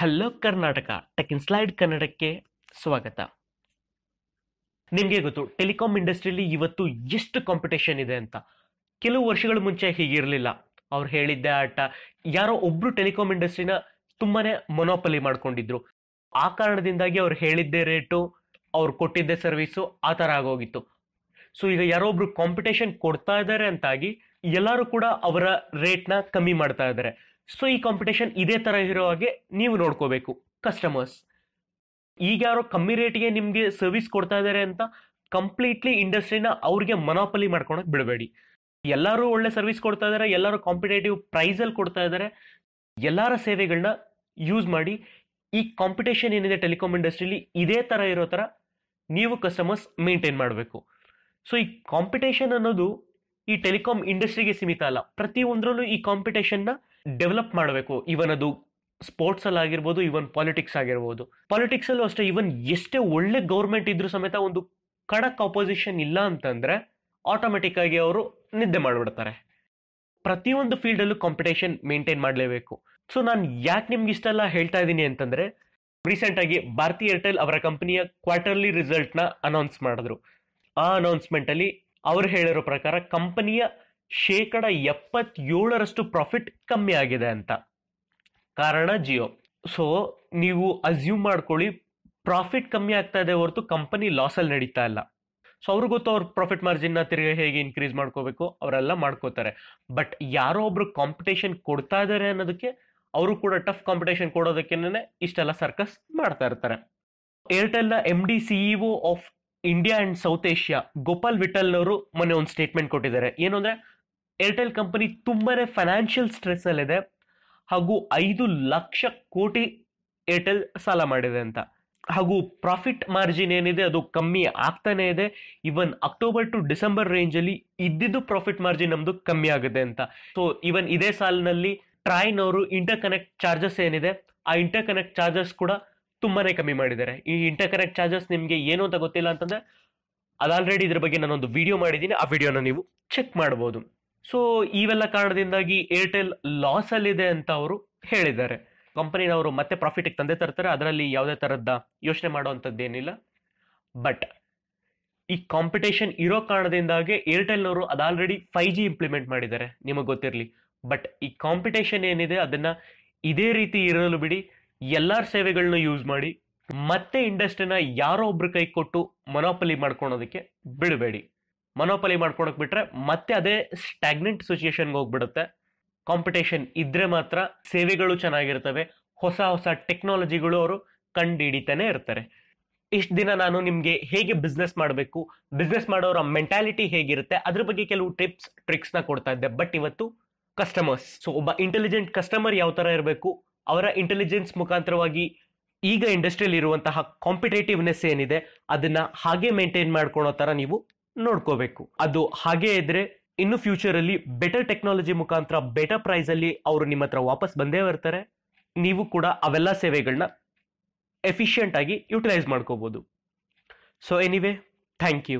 hello Karnataka tech in slide ಕನ್ನಡಕ್ಕೆ ಸ್ವಾಗತ ನಿಮಗೆ ಗೊತ್ತು ಟೆಲಿಕಾಂ ಇಂಡಸ್ಟ್ರಿಯಲ್ಲಿ ಇವತ್ತು ಎಷ್ಟು ಕಾಂಪಿಟೇಷನ್ ಇದೆ ಅಂತ ಕೆಲವು ವರ್ಷಗಳ ಮುಂಚೆ ಹೀಗಿರಲಿಲ್ಲ ಅವ್ರು ಹೇಳಿದ್ದೆ ಆಟ ಯಾರೋ ಒಬ್ರು ಟೆಲಿಕಾಂ ಇಂಡಸ್ಟ್ರಿನ ತುಂಬಾ ಮೊನೋಪಲಿ ಮಾಡ್ಕೊಂಡಿದ್ರು ಆ ಕಾರಣದಿಂದಾಗಿ ಅವ್ರು ಹೇಳಿದ್ದೆ ರೇಟು ಅವ್ರು ಕೊಟ್ಟಿದ್ದೆ ಸರ್ವಿಸು ಆ ಥರ ಆಗೋಗಿತ್ತು ಸೊ ಈಗ ಯಾರೋ ಒಬ್ರು ಕಾಂಪಿಟೇಷನ್ ಕೊಡ್ತಾ ಇದ್ದಾರೆ ಅಂತಾಗಿ ಎಲ್ಲರೂ ಕೂಡ ಅವರ ರೇಟ್ನ ಕಮ್ಮಿ ಮಾಡ್ತಾ ಇದ್ದಾರೆ ಸೊ ಈ ಕಾಂಪಿಟೇಷನ್ ಇದೇ ಥರ ಇರೋ ಹಾಗೆ ನೀವು ನೋಡ್ಕೋಬೇಕು ಕಸ್ಟಮರ್ಸ್ ಈಗ ಯಾರೋ ಕಮ್ಮಿ ರೇಟ್ಗೆ ನಿಮಗೆ ಸರ್ವಿಸ್ ಕೊಡ್ತಾ ಇದ್ದಾರೆ ಅಂತ ಕಂಪ್ಲೀಟ್ಲಿ ಇಂಡಸ್ಟ್ರಿನ ಅವ್ರಿಗೆ ಮನೋಪಲಿ ಮಾಡ್ಕೊಳಕ್ಕೆ ಬಿಡಬೇಡಿ ಎಲ್ಲರೂ ಒಳ್ಳೆ ಸರ್ವಿಸ್ ಕೊಡ್ತಾ ಇದ್ದಾರೆ ಎಲ್ಲರೂ ಕಾಂಪಿಟೇಟಿವ್ ಪ್ರೈಸಲ್ಲಿ ಕೊಡ್ತಾ ಇದ್ದಾರೆ ಎಲ್ಲರ ಸೇವೆಗಳನ್ನ ಯೂಸ್ ಮಾಡಿ ಈ ಕಾಂಪಿಟೇಷನ್ ಏನಿದೆ ಟೆಲಿಕಾಮ್ ಇಂಡಸ್ಟ್ರಿಲಿ ಇದೇ ಥರ ಇರೋ ಥರ ನೀವು ಕಸ್ಟಮರ್ಸ್ ಮೇಂಟೈನ್ ಮಾಡಬೇಕು ಸೊ ಈ ಕಾಂಪಿಟೇಷನ್ ಅನ್ನೋದು ಈ ಟೆಲಿಕಾಮ್ ಇಂಡಸ್ಟ್ರಿಗೆ ಸೀಮಿತ ಅಲ್ಲ ಪ್ರತಿಯೊಂದರಲ್ಲೂ ಈ ಕಾಂಪಿಟೇಷನ್ನ ಡೆವಲಪ್ ಮಾಡಬೇಕು ಇವನ್ ಅದು ಸ್ಪೋರ್ಟ್ಸ್ ಅಲ್ಲಿ ಆಗಿರ್ಬೋದು ಇವನ್ ಪಾಲಿಟಿಕ್ಸ್ ಆಗಿರ್ಬೋದು ಪಾಲಿಟಿಕ್ಸ್ ಅಲ್ಲೂ ಅಷ್ಟೇ ಇವನ್ ಎಷ್ಟೇ ಒಳ್ಳೆ ಗೌರ್ಮೆಂಟ್ ಇದ್ರೂ ಸಮೇತ ಒಂದು ಕಡಕ್ ಅಪೋಸಿಷನ್ ಇಲ್ಲ ಅಂತಂದ್ರೆ ಆಟೋಮೆಟಿಕ್ ಆಗಿ ಅವರು ನಿದ್ದೆ ಮಾಡಿಬಿಡ್ತಾರೆ ಪ್ರತಿಯೊಂದು ಫೀಲ್ಡ್ ಅಲ್ಲೂ ಕಾಂಪಿಟೇಷನ್ ಮೇಂಟೈನ್ ಮಾಡಲೇಬೇಕು ಸೊ ನಾನು ಯಾಕೆ ನಿಮ್ಗೆ ಇಷ್ಟೆಲ್ಲ ಹೇಳ್ತಾ ಇದ್ದೀನಿ ಅಂತಂದ್ರೆ ರೀಸೆಂಟ್ ಆಗಿ ಭಾರತಿ ಏರ್ಟೆಲ್ ಅವರ ಕಂಪನಿಯ ಕ್ವಾರ್ಟರ್ಲಿ ರಿಸಲ್ಟ್ ನ ಅನೌನ್ಸ್ ಮಾಡಿದ್ರು ಆ ಅನೌನ್ಸ್ಮೆಂಟ್ ಅಲ್ಲಿ ಅವರು ಹೇಳಿರೋ ಪ್ರಕಾರ ಕಂಪನಿಯ ಶೇಕಡ ಎಪ್ಪತ್ತೇಳರಷ್ಟು ಪ್ರಾಫಿಟ್ ಕಮ್ಮಿ ಆಗಿದೆ ಅಂತ ಕಾರಣ ಜಿಯೋ ಸೊ ನೀವು ಅಸ್ಯೂಮ್ ಮಾಡ್ಕೊಳ್ಳಿ ಪ್ರಾಫಿಟ್ ಕಮ್ಮಿ ಆಗ್ತಾ ಇದೆ ಹೊರತು ಕಂಪನಿ ಲಾಸಲ್ಲಿ ನಡೀತಾ ಇಲ್ಲ ಸೊ ಅವ್ರಿಗೆ ಗೊತ್ತು ಅವ್ರ ಪ್ರಾಫಿಟ್ ಮಾರ್ಜಿನ್ನ ತಿರ್ಗಿ ಹೇಗೆ ಇನ್ಕ್ರೀಸ್ ಮಾಡ್ಕೋಬೇಕು ಅವರೆಲ್ಲ ಮಾಡ್ಕೋತಾರೆ ಬಟ್ ಯಾರೋ ಒಬ್ರು ಕಾಂಪಿಟೇಷನ್ ಕೊಡ್ತಾ ಇದ್ದಾರೆ ಅನ್ನೋದಕ್ಕೆ ಅವರು ಕೂಡ ಟಫ್ ಕಾಂಪಿಟೇಷನ್ ಕೊಡೋದಕ್ಕೇನೆ ಇಷ್ಟೆಲ್ಲ ಸರ್ಕಸ್ ಮಾಡ್ತಾ ಇರ್ತಾರೆ ನ M D CEO of India and South Asia Gopal ಅವರು ಮೊನ್ನೆ ಒಂದು ಸ್ಟೇಟ್ಮೆಂಟ್ ಕೊಟ್ಟಿದ್ದಾರೆ ಏನು ಅಂದರೆ ಏರ್ಟೆಲ್ ಕಂಪನಿ ತುಂಬಾನೇ ಫೈನಾನ್ಷಿಯಲ್ ಸ್ಟ್ರೆಸ್ ಅಲ್ಲಿದೆ ಹಾಗೂ ಐದು ಲಕ್ಷ ಕೋಟಿ ಏರ್ಟೆಲ್ ಸಾಲ ಮಾಡಿದೆ ಅಂತ ಹಾಗೂ ಪ್ರಾಫಿಟ್ ಮಾರ್ಜಿನ್ ಏನಿದೆ ಅದು ಕಮ್ಮಿ ಆಗ್ತಾನೆ ಇದೆ even October to December range ಅಲ್ಲಿ ಇದ್ದಿದ್ದು ಪ್ರಾಫಿಟ್ ಮಾರ್ಜಿನ್ ನಮ್ದು ಕಮ್ಮಿ ಆಗಿದೆ ಅಂತ ಸೊ ಇವನ್ ಇದೇ ಸಾಲಿನಲ್ಲಿ ಟ್ರಾಯ್ನ್ ಅವರು ಇಂಟರ್ ಕನೆಕ್ಟ್ ಚಾರ್ಜಸ್ ಏನಿದೆ ಆ ಇಂಟರ್ ಕನೆಕ್ಟ್ ಚಾರ್ಜಸ್ ಕೂಡ ತುಂಬಾನೇ ಕಮ್ಮಿ ಮಾಡಿದ್ದಾರೆ ಈ ಇಂಟರ್ ಕನೆಕ್ಟ್ ಚಾರ್ಜಸ್ ನಿಮ್ಗೆ ಏನು ಅಂತ ಗೊತ್ತಿಲ್ಲ ಅಂತಂದ್ರೆ ಅದು ಆಲ್ರೆಡಿ ಇದ್ರ ಬಗ್ಗೆ ನಾನೊಂದು ವಿಡಿಯೋ ಮಾಡಿದ್ದೀನಿ ಆ ವಿಡಿಯೋನ ನೀವು ಚೆಕ್ ಮಾಡಬಹುದು ಸೊ ಇವೆಲ್ಲ ಕಾರಣದಿಂದಾಗಿ ಏರ್ಟೆಲ್ ಲಾಸ್ ಅಲ್ಲಿದೆ ಅಂತ ಅವರು ಹೇಳಿದ್ದಾರೆ ಕಂಪನಿನವರು ಮತ್ತೆ ಪ್ರಾಫಿಟ್ ತಂದೆ ತರ್ತಾರೆ ಅದರಲ್ಲಿ ಯಾವುದೇ ತರದ ಯೋಚನೆ ಮಾಡುವಂಥದ್ದೇನಿಲ್ಲ ಬಟ್ ಈ ಕಾಂಪಿಟೇಷನ್ ಇರೋ ಕಾರಣದಿಂದಾಗಿ ಏರ್ಟೆಲ್ನವರು ಅದು ಆಲ್ರೆಡಿ ಫೈ ಜಿ ಇಂಪ್ಲಿಮೆಂಟ್ ಮಾಡಿದ್ದಾರೆ ನಿಮಗೆ ಗೊತ್ತಿರಲಿ ಬಟ್ ಈ ಕಾಂಪಿಟೇಷನ್ ಏನಿದೆ ಅದನ್ನ ಇದೇ ರೀತಿ ಇರಲು ಬಿಡಿ ಎಲ್ಲರ ಸೇವೆಗಳನ್ನ ಯೂಸ್ ಮಾಡಿ ಮತ್ತೆ ಇಂಡಸ್ಟ್ರಿನ ಯಾರೋ ಒಬ್ರು ಕೈ ಕೊಟ್ಟು ಮೊನೋಪಲಿ ಮಾಡ್ಕೊಳೋದಕ್ಕೆ ಬಿಡಬೇಡಿ ಮನೋಪಲಿ ಮಾಡ್ಕೊಡಕ್ ಬಿಟ್ರೆ ಮತ್ತೆ ಅದೇ ಸ್ಟಾಗ್ನೆಂಟ್ ಸಿಚುಯೇಷನ್ಗೆ ಹೋಗ್ಬಿಡುತ್ತೆ ಕಾಂಪಿಟೇಷನ್ ಇದ್ರೆ ಮಾತ್ರ ಸೇವೆಗಳು ಚೆನ್ನಾಗಿರ್ತವೆ ಹೊಸ ಹೊಸ ಟೆಕ್ನಾಲಜಿಗಳು ಅವರು ಕಂಡು ಇರ್ತಾರೆ ಇಷ್ಟು ದಿನ ನಾನು ನಿಮಗೆ ಹೇಗೆ ಬಿಸ್ನೆಸ್ ಮಾಡಬೇಕು ಬಿಸ್ನೆಸ್ ಮಾಡೋರ ಮೆಂಟಾಲಿಟಿ ಹೇಗಿರುತ್ತೆ ಅದ್ರ ಬಗ್ಗೆ ಕೆಲವು ಟಿಪ್ಸ್ ಟ್ರಿಕ್ಸ್ನ ಕೊಡ್ತಾ ಇದ್ದೆ ಬಟ್ ಇವತ್ತು ಕಸ್ಟಮರ್ಸ್ ಸೊ ಒಬ್ಬ ಇಂಟೆಲಿಜೆಂಟ್ ಕಸ್ಟಮರ್ ಯಾವ ಥರ ಇರಬೇಕು ಅವರ ಇಂಟೆಲಿಜೆನ್ಸ್ ಮುಖಾಂತರವಾಗಿ ಈಗ ಇಂಡಸ್ಟ್ರಿಯಲ್ಲಿ ಇರುವಂತಹ ಕಾಂಪಿಟೇಟಿವ್ನೆಸ್ ಏನಿದೆ ಅದನ್ನ ಹಾಗೆ ಮೇಂಟೈನ್ ಮಾಡ್ಕೊಳೋ ಥರ ನೀವು ನೋಡ್ಕೋಬೇಕು ಅದು ಹಾಗೆ ಇದ್ರೆ ಇನ್ನು ಫ್ಯೂಚರ್ ಅಲ್ಲಿ ಬೆಟರ್ ಟೆಕ್ನಾಲಜಿ ಮುಖಾಂತರ ಬೆಟರ್ ಪ್ರೈಸ್ ಅಲ್ಲಿ ಅವರು ನಿಮ್ಮ ಹತ್ರ ವಾಪಸ್ ಬಂದೇ ಬರ್ತಾರೆ ನೀವು ಕೂಡ ಅವೆಲ್ಲ ಸೇವೆಗಳನ್ನ ಎಫಿಷಿಯಂಟ್ ಆಗಿ ಯುಟಿಲೈಸ್ ಮಾಡ್ಕೋಬಹುದು ಸೊ ಎನಿವೆ ಥ್ಯಾಂಕ್ ಯು